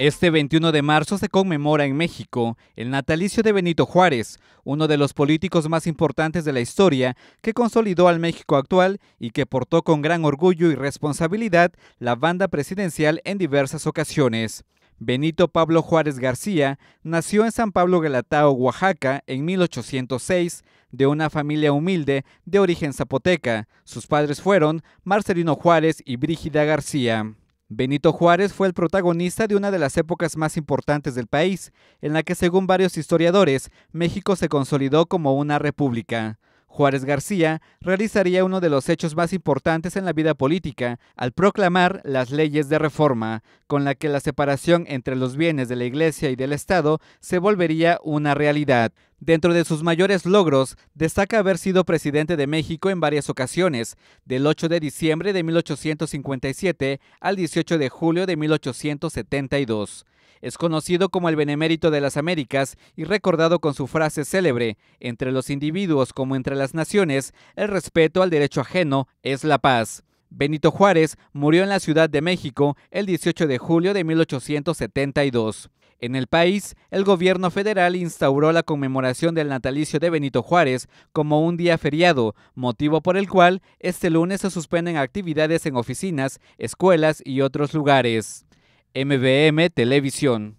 Este 21 de marzo se conmemora en México el natalicio de Benito Juárez, uno de los políticos más importantes de la historia que consolidó al México actual y que portó con gran orgullo y responsabilidad la banda presidencial en diversas ocasiones. Benito Pablo Juárez García nació en San Pablo Galatao, Oaxaca, en 1806, de una familia humilde de origen zapoteca. Sus padres fueron Marcelino Juárez y Brígida García. Benito Juárez fue el protagonista de una de las épocas más importantes del país, en la que según varios historiadores, México se consolidó como una república. Juárez García realizaría uno de los hechos más importantes en la vida política al proclamar las leyes de reforma, con la que la separación entre los bienes de la Iglesia y del Estado se volvería una realidad. Dentro de sus mayores logros, destaca haber sido presidente de México en varias ocasiones, del 8 de diciembre de 1857 al 18 de julio de 1872. Es conocido como el Benemérito de las Américas y recordado con su frase célebre, entre los individuos como entre las naciones, el respeto al derecho ajeno es la paz. Benito Juárez murió en la Ciudad de México el 18 de julio de 1872. En el país, el gobierno federal instauró la conmemoración del natalicio de Benito Juárez como un día feriado, motivo por el cual este lunes se suspenden actividades en oficinas, escuelas y otros lugares. MBM Televisión.